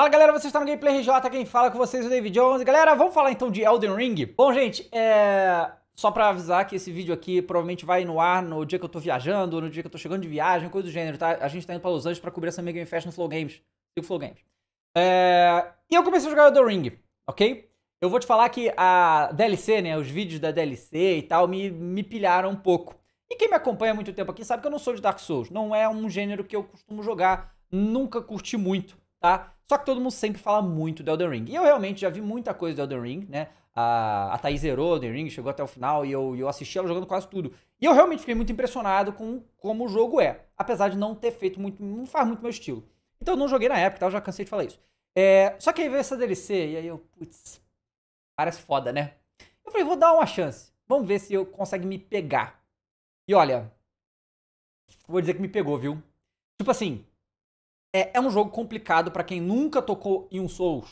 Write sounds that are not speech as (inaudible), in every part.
Fala galera, vocês estão no Gameplay RJ, quem fala é com vocês é o David Jones. Galera, vamos falar então de Elden Ring? Bom, gente, é... Só pra avisar que esse vídeo aqui provavelmente vai no ar no dia que eu tô viajando, no dia que eu tô chegando de viagem, coisa do gênero, tá? A gente tá indo pra Los Angeles pra cobrir essa Mega Game Fest no Flow Games. Sigo Flow Games. É... E eu comecei a jogar Elden Ring, ok? Eu vou te falar que a DLC, né, os vídeos da DLC e tal, me, me pilharam um pouco. E quem me acompanha há muito tempo aqui sabe que eu não sou de Dark Souls. Não é um gênero que eu costumo jogar, nunca curti muito tá? Só que todo mundo sempre fala muito do Elden Ring. E eu realmente já vi muita coisa do Elden Ring, né? A, a Thaís zerou Elden Ring, chegou até o final e eu, eu assisti ela jogando quase tudo. E eu realmente fiquei muito impressionado com como o jogo é. Apesar de não ter feito muito, não faz muito meu estilo. Então eu não joguei na época, tá? Eu já cansei de falar isso. É, só que aí veio essa DLC e aí eu, putz, parece foda, né? Eu falei, vou dar uma chance. Vamos ver se eu consigo me pegar. E olha, vou dizer que me pegou, viu? Tipo assim, é, é um jogo complicado para quem nunca tocou em um Souls.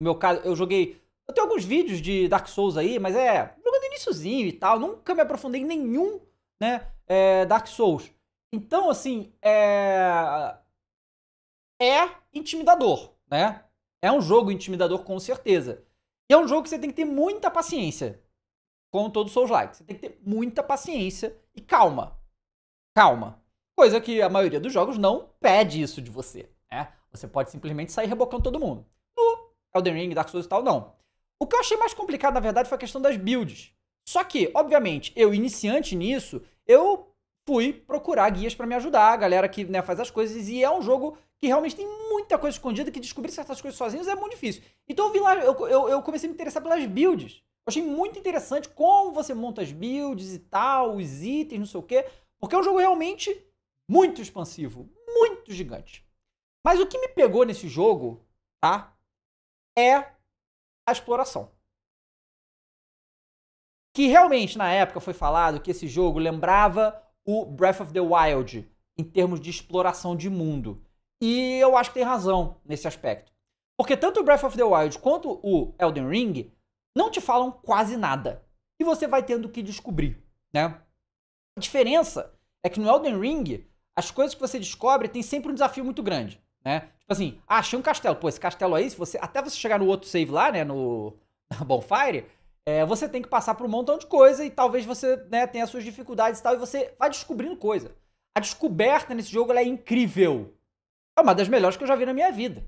No meu caso, eu joguei. Eu tenho alguns vídeos de Dark Souls aí, mas é jogando iníciozinho e tal. Nunca me aprofundei em nenhum, né? É, Dark Souls. Então, assim, é. É intimidador, né? É um jogo intimidador, com certeza. E é um jogo que você tem que ter muita paciência. Como todo Souls-like. Você tem que ter muita paciência e calma. Calma coisa que a maioria dos jogos não pede isso de você. Né? Você pode simplesmente sair rebocando todo mundo. No Elden Ring, Dark Souls e tal, não. O que eu achei mais complicado, na verdade, foi a questão das builds. Só que, obviamente, eu iniciante nisso, eu fui procurar guias para me ajudar, a galera que né, faz as coisas, e é um jogo que realmente tem muita coisa escondida, que descobrir certas coisas sozinhos é muito difícil. Então eu vi lá, eu, eu, eu comecei a me interessar pelas builds. Eu achei muito interessante como você monta as builds e tal, os itens, não sei o quê, porque é um jogo realmente muito expansivo, muito gigante. Mas o que me pegou nesse jogo, tá? É a exploração. Que realmente na época foi falado que esse jogo lembrava o Breath of the Wild em termos de exploração de mundo. E eu acho que tem razão nesse aspecto. Porque tanto o Breath of the Wild quanto o Elden Ring não te falam quase nada. E você vai tendo que descobrir, né? A diferença é que no Elden Ring as coisas que você descobre tem sempre um desafio muito grande, né? Tipo assim, ah, achei um castelo. Pô, esse castelo aí, se você, até você chegar no outro save lá, né, no (laughs) Bonfire, é, você tem que passar por um montão de coisa e talvez você né, tenha suas dificuldades e tal, e você vai descobrindo coisa. A descoberta nesse jogo é incrível. É uma das melhores que eu já vi na minha vida.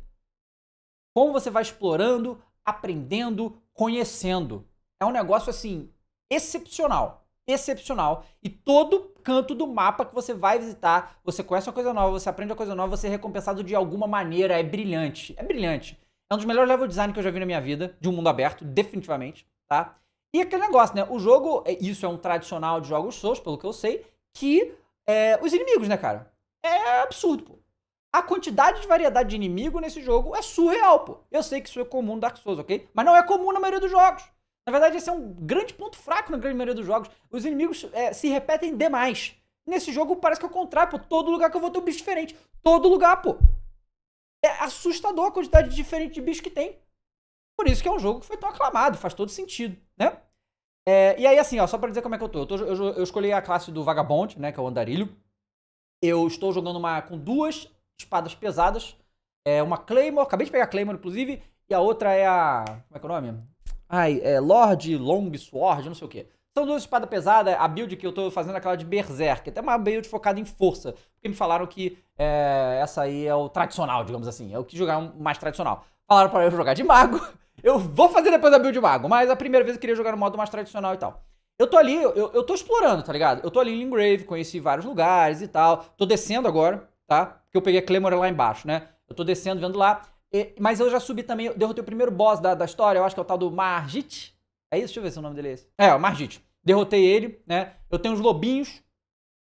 Como você vai explorando, aprendendo, conhecendo. É um negócio assim, excepcional. Excepcional. E todo canto do mapa que você vai visitar, você conhece uma coisa nova, você aprende uma coisa nova, você é recompensado de alguma maneira, é brilhante, é brilhante. É um dos melhores level design que eu já vi na minha vida, de um mundo aberto, definitivamente, tá? E aquele negócio, né? O jogo, é, isso é um tradicional de jogos Souls, pelo que eu sei, que é, os inimigos, né, cara? É absurdo, pô. A quantidade de variedade de inimigo nesse jogo é surreal, pô. Eu sei que isso é comum no Dark Souls, ok? Mas não é comum na maioria dos jogos. Na verdade, esse é um grande ponto fraco na grande maioria dos jogos. Os inimigos é, se repetem demais. Nesse jogo parece que é o contrário, pô. Todo lugar que eu vou ter um bicho diferente. Todo lugar, pô. É assustador a quantidade diferente de bicho que tem. Por isso que é um jogo que foi tão aclamado, faz todo sentido, né? É, e aí, assim, ó, só pra dizer como é que eu tô. Eu, tô, eu, eu escolhi a classe do Vagabond, né, que é o Andarilho. Eu estou jogando uma com duas espadas pesadas. É, uma Claymore, acabei de pegar a Claymore, inclusive, e a outra é a... como é que é o nome? Ai, é Lord Longsword, não sei o quê. São duas espadas pesadas, a build que eu tô fazendo é aquela de Berserk, até uma build focada em força, porque me falaram que é, essa aí é o tradicional, digamos assim, é o que jogar mais tradicional. Falaram para eu jogar de mago, (laughs) eu vou fazer depois a build de mago, mas a primeira vez eu queria jogar no modo mais tradicional e tal. Eu tô ali, eu, eu tô explorando, tá ligado? Eu tô ali em Lingrave, conheci vários lugares e tal, tô descendo agora, tá? Porque eu peguei a Claymore lá embaixo, né? Eu tô descendo, vendo lá mas eu já subi também, eu derrotei o primeiro boss da, da história, eu acho que é o tal do Margit. É isso? Deixa eu ver se é o nome dele é esse. É, o Margit. Derrotei ele, né? Eu tenho os lobinhos,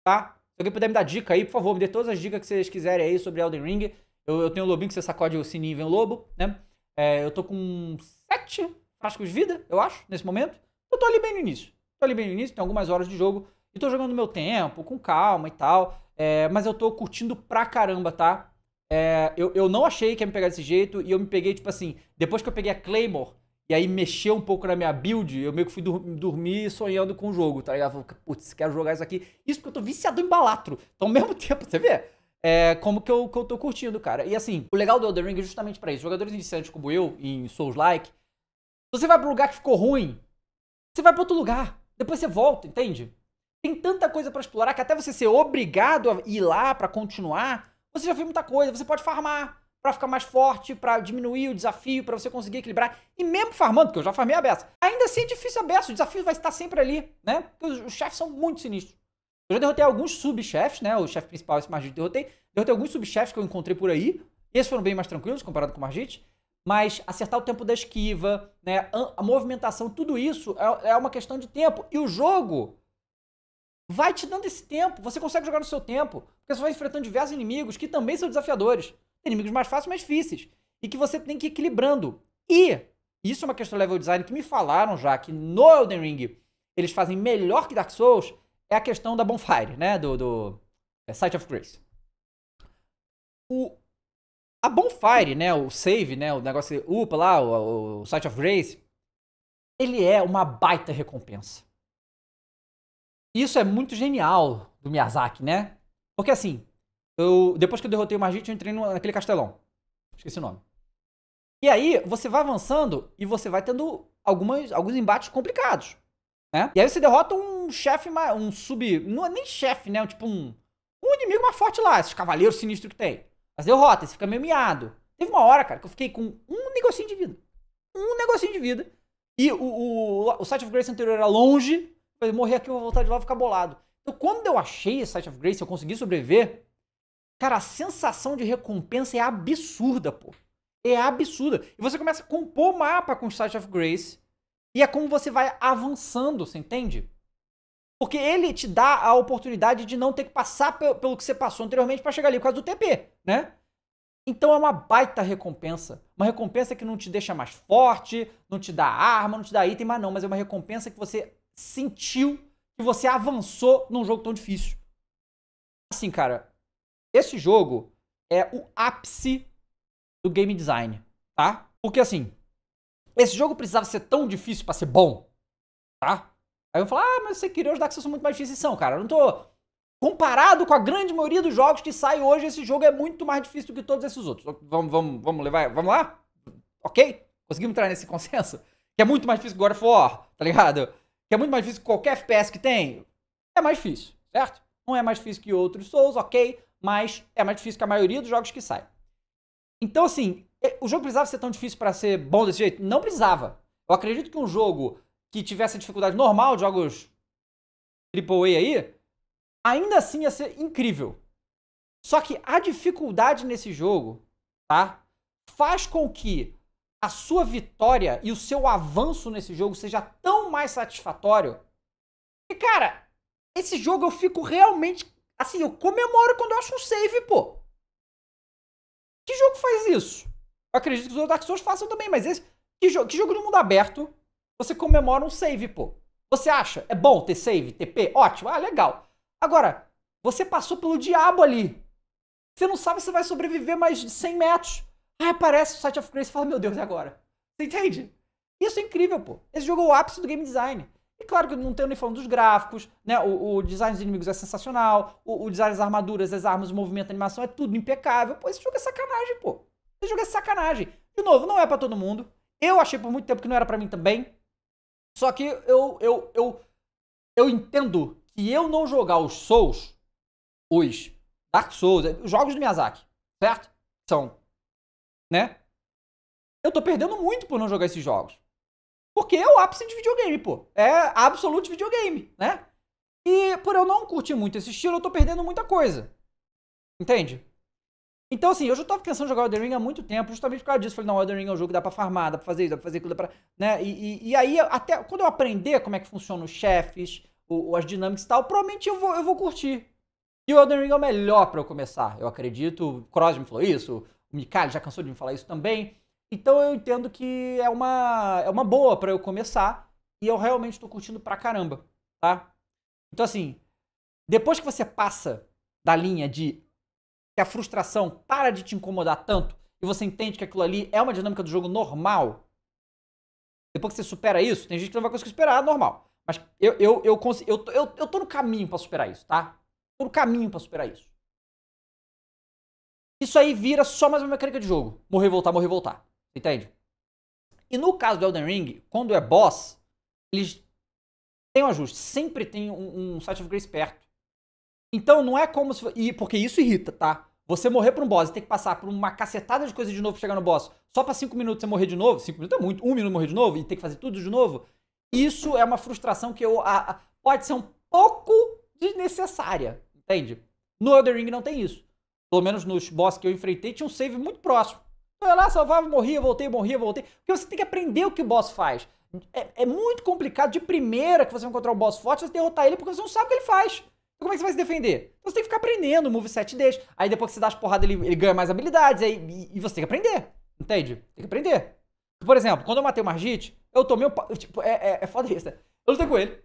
tá? Se alguém puder me dar dica aí, por favor, me dê todas as dicas que vocês quiserem aí sobre Elden Ring. Eu, eu tenho o lobinho que você sacode o sininho e vem o lobo, né? É, eu tô com sete frascos de vida, eu acho, nesse momento. Eu tô ali bem no início. Tô ali bem no início, tem algumas horas de jogo. E tô jogando meu tempo, com calma e tal. É, mas eu tô curtindo pra caramba, tá? É, eu, eu não achei que ia me pegar desse jeito e eu me peguei, tipo assim, depois que eu peguei a Claymore e aí mexeu um pouco na minha build, eu meio que fui dur dormir sonhando com o jogo, tá ligado? Falei, putz, quero jogar isso aqui. Isso porque eu tô viciado em balatro. Então, ao (laughs) mesmo tempo, você vê? É como que eu, que eu tô curtindo, cara. E assim, o legal do Elden Ring é justamente pra isso. Jogadores iniciantes como eu, em Souls-like, você vai pro lugar que ficou ruim, você vai pro outro lugar. Depois você volta, entende? Tem tanta coisa para explorar que até você ser obrigado a ir lá para continuar você já viu muita coisa. Você pode farmar para ficar mais forte, para diminuir o desafio, para você conseguir equilibrar. E mesmo farmando, porque eu já farmei a beça, ainda assim é difícil a beça, o desafio vai estar sempre ali, né? Porque os, os chefes são muito sinistros. Eu já derrotei alguns subchefes, né? O chefe principal, esse Margit, derrotei. Derrotei alguns subchefes que eu encontrei por aí. Esses foram bem mais tranquilos comparado com o Margit. Mas acertar o tempo da esquiva, né? A, a movimentação, tudo isso é, é uma questão de tempo. E o jogo Vai te dando esse tempo, você consegue jogar no seu tempo, porque você vai enfrentando diversos inimigos que também são desafiadores. Inimigos mais fáceis, mais difíceis. E que você tem que ir equilibrando. E, isso é uma questão level design que me falaram já, que no Elden Ring eles fazem melhor que Dark Souls, é a questão da Bonfire, né? Do, do é, Site of Grace. O, a Bonfire, né? O save, né? O negócio, upa lá, o, o Site of Grace, ele é uma baita recompensa. Isso é muito genial do Miyazaki, né? Porque assim, eu, depois que eu derrotei o Margit, eu entrei naquele castelão. Esqueci o nome. E aí, você vai avançando e você vai tendo algumas, alguns embates complicados. Né? E aí você derrota um chefe, um sub. Não é nem chefe, né? Tipo um, um inimigo mais forte lá, esses cavaleiros sinistros que tem. Mas derrota, você fica meio miado. Teve uma hora, cara, que eu fiquei com um negocinho de vida. Um negocinho de vida. E o, o, o Site of Grace anterior era longe. Falei, morrer aqui, eu vou voltar de lá e ficar bolado. Então, quando eu achei esse Site of Grace, eu consegui sobreviver, cara, a sensação de recompensa é absurda, pô. É absurda. E você começa a compor o mapa com o Site of Grace, e é como você vai avançando, você entende? Porque ele te dá a oportunidade de não ter que passar pelo que você passou anteriormente para chegar ali por causa do TP, né? Então é uma baita recompensa. Uma recompensa que não te deixa mais forte, não te dá arma, não te dá item, mas não, mas é uma recompensa que você sentiu que você avançou num jogo tão difícil. Assim, cara, esse jogo é o ápice do game design, tá? Porque assim, esse jogo precisava ser tão difícil para ser bom, tá? Aí eu falo, ah, mas você queria os Dark Souls muito mais difíceis são, cara. Eu não tô comparado com a grande maioria dos jogos que saem hoje, esse jogo é muito mais difícil do que todos esses outros. Vamos, vamos, vamos levar, vamos lá? OK? Conseguimos entrar nesse consenso? Que é muito mais difícil que God of War, tá ligado? que é muito mais difícil que qualquer FPS que tem, é mais difícil, certo? Não é mais difícil que outros Souls, ok, mas é mais difícil que a maioria dos jogos que saem. Então, assim, o jogo precisava ser tão difícil para ser bom desse jeito? Não precisava. Eu acredito que um jogo que tivesse a dificuldade normal, de jogos AAA aí, ainda assim ia ser incrível. Só que a dificuldade nesse jogo, tá? Faz com que a sua vitória e o seu avanço nesse jogo seja tão mais satisfatório. E, cara, esse jogo eu fico realmente. Assim, eu comemoro quando eu acho um save, pô. Que jogo faz isso? Eu acredito que os outros Dark Souls façam também, mas esse. Que, jo que jogo de mundo aberto você comemora um save, pô? Você acha? É bom ter save, TP? Ótimo, ah, legal. Agora, você passou pelo diabo ali. Você não sabe se vai sobreviver mais de 100 metros. Aí aparece o site of Grace e fala, meu Deus, e agora? Você entende? Isso é incrível, pô. Esse jogo é o ápice do game design. E claro que não tenho nem falando dos gráficos, né? O, o design dos inimigos é sensacional, o, o, design das armaduras, as armas, o movimento, a animação é tudo impecável. Pô, esse jogo é sacanagem, pô. Esse jogo é sacanagem. De novo, não é para todo mundo. Eu achei por muito tempo que não era para mim também. Só que eu, eu, eu, eu entendo que eu não jogar os Souls, os Dark Souls, os é, jogos do Miyazaki, certo? São né? Eu tô perdendo muito por não jogar esses jogos. Porque é o ápice de videogame, pô. É absoluto videogame, né? E por eu não curtir muito esse estilo, eu tô perdendo muita coisa. Entende? Então, assim, eu já tava pensando em jogar Elden Ring há muito tempo, justamente por causa disso. Falei, não, Elden Ring é um jogo que dá pra farmar, dá pra fazer isso, dá pra fazer aquilo, dá pra... Né? E, e, e aí, até quando eu aprender como é que funcionam os chefes, ou, as dinâmicas e tal, provavelmente eu vou, eu vou curtir. E o Elden Ring é o melhor para eu começar, eu acredito. O Crosby me falou isso, Micali já cansou de me falar isso também. Então eu entendo que é uma, é uma boa para eu começar e eu realmente estou curtindo pra caramba, tá? Então assim, depois que você passa da linha de que a frustração para de te incomodar tanto e você entende que aquilo ali é uma dinâmica do jogo normal, depois que você supera isso, tem gente que não vai conseguir superar, normal. Mas eu, eu, eu, consigo, eu, eu, eu tô no caminho para superar isso, tá? Tô no caminho para superar isso. Isso aí vira só mais uma mecânica de jogo. Morrer, voltar, morrer, voltar. Entende? E no caso do Elden Ring, quando é boss, eles têm um ajuste. Sempre tem um, um Sight of Grace perto. Então não é como se... E, porque isso irrita, tá? Você morrer pra um boss e ter que passar por uma cacetada de coisa de novo pra chegar no boss, só pra 5 minutos você morrer de novo, 5 minutos é muito, 1 um minuto morrer de novo e ter que fazer tudo de novo, isso é uma frustração que eu, a, a, pode ser um pouco desnecessária, entende? No Elden Ring não tem isso pelo menos nos boss que eu enfrentei, tinha um save muito próximo. foi lá, salvava, morria, voltei, morria, voltei. Porque você tem que aprender o que o boss faz. É, é muito complicado de primeira que você encontrar um boss forte, você derrotar ele porque você não sabe o que ele faz. Então como é que você vai se defender? Então você tem que ficar aprendendo o moveset deles. Aí depois que você dá as porradas, ele, ele ganha mais habilidades. Aí, e, e, você tem que aprender. Entende? Tem que aprender. Por exemplo, quando eu matei o Margit, eu tomei um. Tipo, é, é, é foda isso, né? Eu lutei com ele.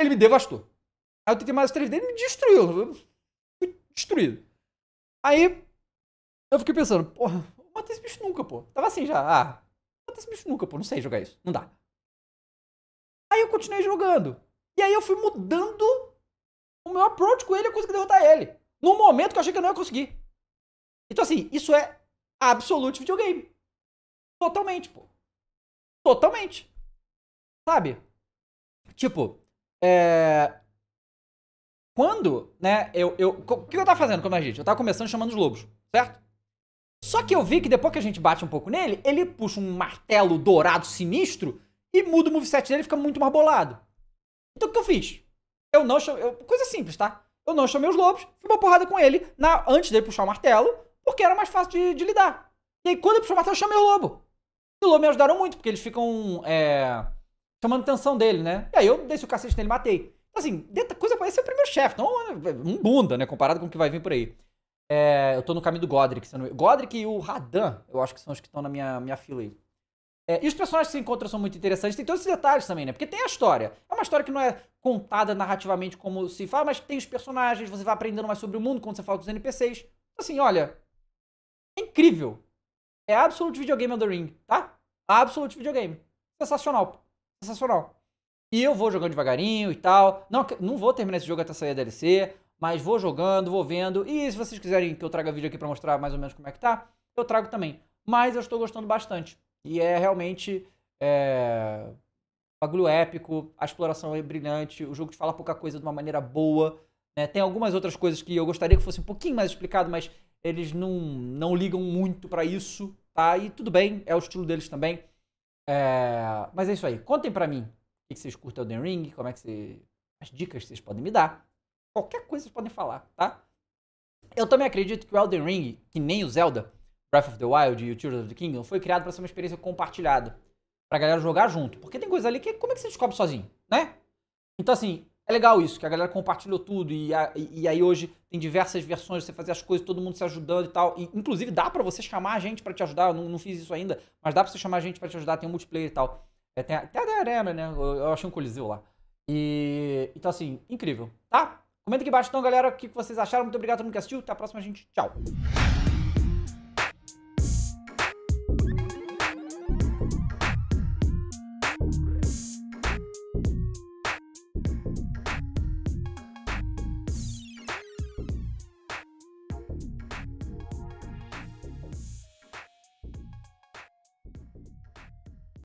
Ele me devastou. Aí eu tentei mais os três dele e me destruiu. fui destruído. Aí eu fiquei pensando, porra, vou matar esse bicho nunca, pô. Tava assim já, ah, vou matar esse bicho nunca, pô, não sei jogar isso, não dá. Aí eu continuei jogando. E aí eu fui mudando o meu approach com ele, eu consegui derrotar ele. No momento que eu achei que eu não ia conseguir. Então assim, isso é absoluto videogame. Totalmente, pô. Totalmente. Sabe? Tipo, é... Quando, né, eu. eu o que eu tava fazendo com a minha gente? Eu tava começando chamando os lobos, certo? Só que eu vi que depois que a gente bate um pouco nele, ele puxa um martelo dourado sinistro e muda o moveset dele e fica muito marbolado. Então o que eu fiz? Eu não chamei. Eu, coisa simples, tá? Eu não chamei os lobos, fui uma porrada com ele na, antes dele puxar o martelo, porque era mais fácil de, de lidar. E aí, quando ele puxou o martelo, eu chamei o lobo. E o lobo me ajudaram muito, porque eles ficam é, chamando atenção dele, né? E aí eu dei o cacete nele e matei. Assim, coisa parece ser é o primeiro chefe, não um bunda, né? Comparado com o que vai vir por aí. É, eu tô no caminho do Godric. Godric e o Radan, eu acho que são os que estão na minha, minha fila aí. É, e os personagens que se encontram são muito interessantes. Tem todos esses detalhes também, né? Porque tem a história. É uma história que não é contada narrativamente como se fala, mas tem os personagens, você vai aprendendo mais sobre o mundo quando você fala dos NPCs. Então, assim, olha. É incrível. É Absolute Videogame on the Ring, tá? Absolute Videogame. Sensacional. Sensacional. E eu vou jogando devagarinho e tal. Não, não vou terminar esse jogo até sair a DLC, mas vou jogando, vou vendo. E se vocês quiserem que eu traga vídeo aqui para mostrar mais ou menos como é que tá, eu trago também. Mas eu estou gostando bastante. E é realmente é... bagulho épico, a exploração é brilhante, o jogo te fala pouca coisa de uma maneira boa. Né? Tem algumas outras coisas que eu gostaria que fosse um pouquinho mais explicado, mas eles não, não ligam muito para isso, tá? E tudo bem, é o estilo deles também. É... Mas é isso aí. Contem para mim o que vocês curtem Elden Ring? Como é que As dicas que vocês podem me dar. Qualquer coisa vocês podem falar, tá? Eu também acredito que o Elden Ring, que nem o Zelda, Breath of the Wild e o Tears of the Kingdom, foi criado para ser uma experiência compartilhada. Pra galera jogar junto. Porque tem coisa ali que como é que você descobre sozinho, né? Então, assim, é legal isso, que a galera compartilhou tudo e, a, e, aí hoje tem diversas versões, você fazer as coisas, todo mundo se ajudando e tal. E, inclusive dá para você chamar a gente para te ajudar, eu não, não, fiz isso ainda, mas dá para você chamar a gente para te ajudar, tem um multiplayer e tal até da arena, né? Eu, eu achei um coliseu lá. E. Então, assim, incrível, tá? Comenta aqui embaixo, então, galera, o que vocês acharam. Muito obrigado a todo mundo que assistiu. Até a próxima, gente. Tchau.